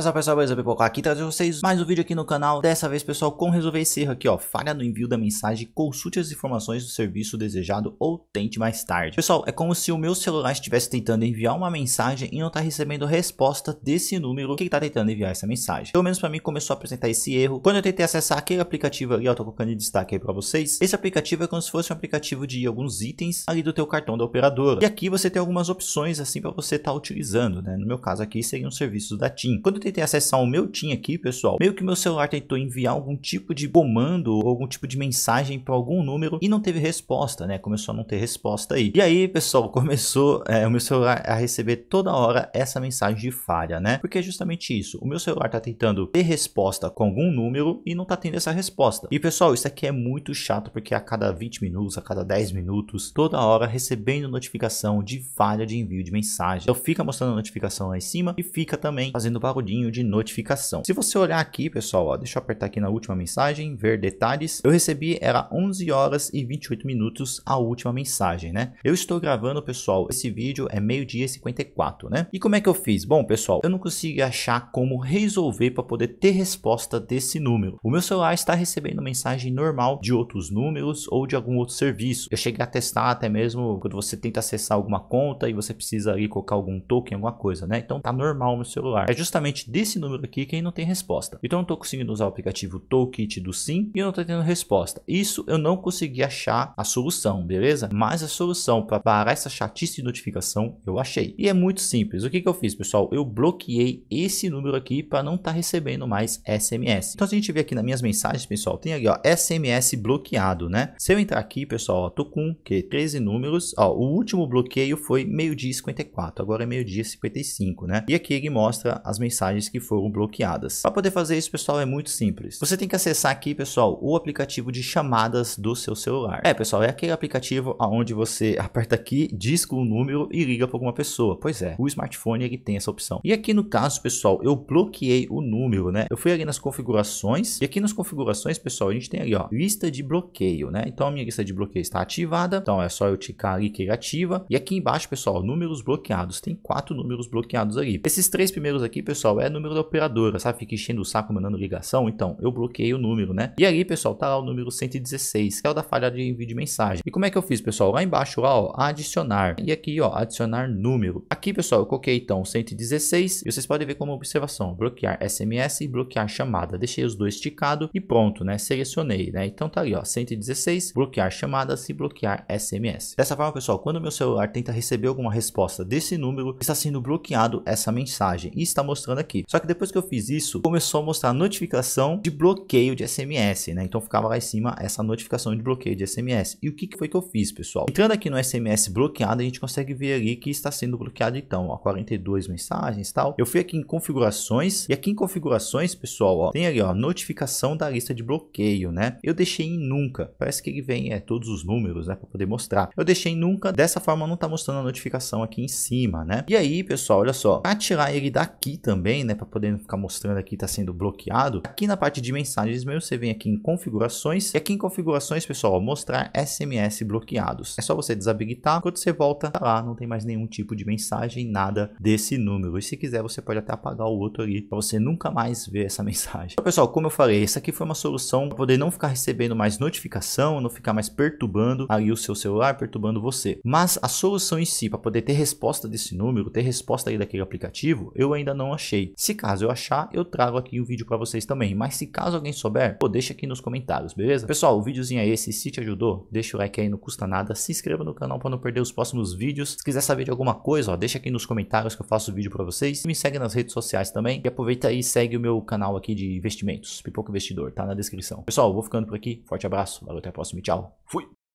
Salve pessoal, beleza? Pipoca aqui trazendo vocês mais um vídeo aqui no canal. Dessa vez, pessoal, como resolver esse erro aqui, ó. Falha no envio da mensagem, consulte as informações do serviço desejado ou tente mais tarde. Pessoal, é como se o meu celular estivesse tentando enviar uma mensagem e não tá recebendo resposta desse número que tá tentando enviar essa mensagem. Pelo menos para mim começou a apresentar esse erro. Quando eu tentei acessar aquele aplicativo ali, ó, tô colocando em destaque aí para vocês. Esse aplicativo é como se fosse um aplicativo de alguns itens ali do teu cartão da operadora. E aqui você tem algumas opções assim para você estar tá utilizando, né? No meu caso aqui seria um serviço da TIM. Quando tentei acessar o meu Team aqui, pessoal, meio que meu celular tentou enviar algum tipo de comando ou algum tipo de mensagem para algum número e não teve resposta, né? Começou a não ter resposta aí. E aí, pessoal, começou é, o meu celular a receber toda hora essa mensagem de falha, né? Porque é justamente isso. O meu celular tá tentando ter resposta com algum número e não tá tendo essa resposta. E, pessoal, isso aqui é muito chato porque a cada 20 minutos, a cada 10 minutos, toda hora recebendo notificação de falha de envio de mensagem. Então fica mostrando a notificação lá em cima e fica também fazendo barulho de notificação. Se você olhar aqui, pessoal, ó, deixa eu apertar aqui na última mensagem, ver detalhes. Eu recebi, era 11 horas e 28 minutos a última mensagem, né? Eu estou gravando, pessoal, esse vídeo é meio-dia e 54, né? E como é que eu fiz? Bom, pessoal, eu não consegui achar como resolver para poder ter resposta desse número. O meu celular está recebendo mensagem normal de outros números ou de algum outro serviço. Eu cheguei a testar até mesmo quando você tenta acessar alguma conta e você precisa ali colocar algum token, alguma coisa, né? Então tá normal no celular. É justamente desse número aqui que não tem resposta. Então eu estou conseguindo usar o aplicativo Toolkit do Sim e eu não estou tendo resposta. Isso eu não consegui achar a solução, beleza? Mas a solução para parar essa chatice de notificação eu achei. E é muito simples. O que, que eu fiz, pessoal? Eu bloqueei esse número aqui para não estar tá recebendo mais SMS. Então se a gente ver aqui nas minhas mensagens, pessoal, tem aqui ó, SMS bloqueado, né? Se eu entrar aqui, pessoal, estou com que 13 números, ó, o último bloqueio foi meio-dia 54, agora é meio-dia 55, né? E aqui ele mostra as mensagens mensagens que foram bloqueadas. Para poder fazer isso, pessoal, é muito simples. Você tem que acessar aqui, pessoal, o aplicativo de chamadas do seu celular. É, pessoal, é aquele aplicativo onde você aperta aqui, disca o número e liga para alguma pessoa. Pois é, o smartphone ele tem essa opção. E aqui no caso, pessoal, eu bloqueei o número, né? Eu fui ali nas configurações e aqui nas configurações, pessoal, a gente tem ali, ó, lista de bloqueio, né? Então a minha lista de bloqueio está ativada, então é só eu ticar ali que ele ativa. E aqui embaixo, pessoal, números bloqueados, tem quatro números bloqueados ali. Esses três primeiros aqui, pessoal, pessoal, é número da operadora, sabe? Fica enchendo o saco mandando ligação. Então, eu bloqueei o número, né? E aí, pessoal, tá lá o número 116, que é o da falha de envio de mensagem. E como é que eu fiz, pessoal? Lá embaixo, lá, ó, adicionar. E aqui, ó, adicionar número. Aqui, pessoal, eu coloquei então 116 e vocês podem ver como observação, bloquear SMS e bloquear chamada. Deixei os dois esticados e pronto, né? Selecionei, né? Então tá ali, ó, 116, bloquear chamadas e bloquear SMS. Dessa forma, pessoal, quando meu celular tenta receber alguma resposta desse número, está sendo bloqueado essa mensagem e está mostrando aqui. Só que depois que eu fiz isso, começou a mostrar notificação de bloqueio de SMS, né? Então ficava lá em cima essa notificação de bloqueio de SMS. E o que, que foi que eu fiz, pessoal? Entrando aqui no SMS bloqueado, a gente consegue ver ali que está sendo bloqueado então, ó, 42 mensagens e tal. Eu fui aqui em configurações e aqui em configurações, pessoal, ó, tem ali, ó, notificação da lista de bloqueio, né? Eu deixei em nunca. Parece que ele vem é, todos os números, né, para poder mostrar. Eu deixei em nunca, dessa forma não tá mostrando a notificação aqui em cima, né? E aí, pessoal, olha só, para tirar ele daqui também, também, né, para poder não ficar mostrando aqui tá sendo bloqueado. Aqui na parte de mensagens mesmo, você vem aqui em configurações e aqui em configurações, pessoal, mostrar SMS bloqueados. É só você desabilitar, quando você volta tá lá, não tem mais nenhum tipo de mensagem, nada desse número. E se quiser, você pode até apagar o outro ali para você nunca mais ver essa mensagem. Então, pessoal, como eu falei, essa aqui foi uma solução para poder não ficar recebendo mais notificação, não ficar mais perturbando ali o seu celular, perturbando você. Mas a solução em si para poder ter resposta desse número, ter resposta aí daquele aplicativo, eu ainda não achei sei. Se caso eu achar, eu trago aqui o vídeo para vocês também. Mas se caso alguém souber, pô, deixa aqui nos comentários, beleza? Pessoal, o videozinho é esse. Se te ajudou, deixa o like aí, não custa nada. Se inscreva no canal para não perder os próximos vídeos. Se quiser saber de alguma coisa, ó, deixa aqui nos comentários que eu faço o vídeo para vocês. Me segue nas redes sociais também. E aproveita aí e segue o meu canal aqui de investimentos, Pipoco Investidor, tá na descrição. Pessoal, vou ficando por aqui. Forte abraço, valeu, até a próxima e tchau. Fui!